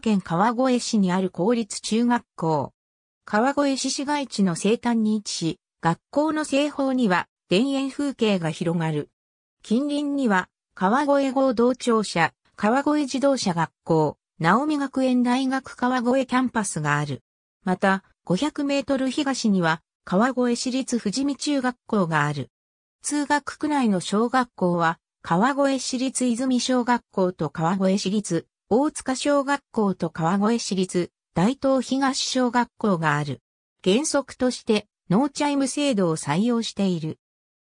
県川越市にある公立中学校。川越市市街地の西端に位置し、学校の西方には田園風景が広がる。近隣には川越合同庁舎、川越自動車学校、直美学園大学川越キャンパスがある。また、500メートル東には川越市立富士見中学校がある。通学区内の小学校は、川越市立泉小学校と川越市立大塚小学校と川越市立大東東小学校がある。原則としてノーチャイム制度を採用している。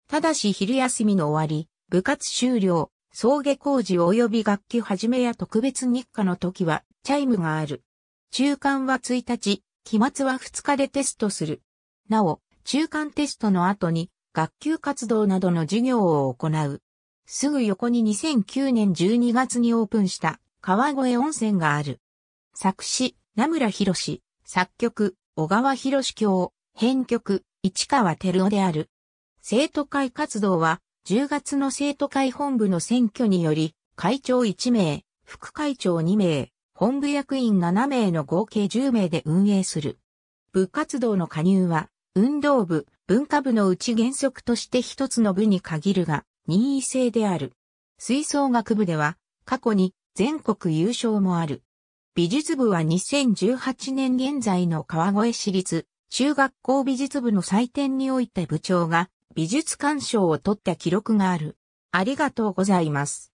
ただし昼休みの終わり、部活終了、送下工事及び学期始めや特別日課の時はチャイムがある。中間は1日、期末は2日でテストする。なお、中間テストの後に学級活動などの授業を行う。すぐ横に2009年12月にオープンした川越温泉がある。作詞、名村博士、作曲、小川博士教、編曲、市川照夫である。生徒会活動は、10月の生徒会本部の選挙により、会長1名、副会長2名、本部役員7名の合計10名で運営する。部活動の加入は、運動部、文化部のうち原則として一つの部に限るが、任意制である。吹奏楽部では、過去に全国優勝もある。美術部は2018年現在の川越市立中学校美術部の祭典において部長が美術鑑賞を取った記録がある。ありがとうございます。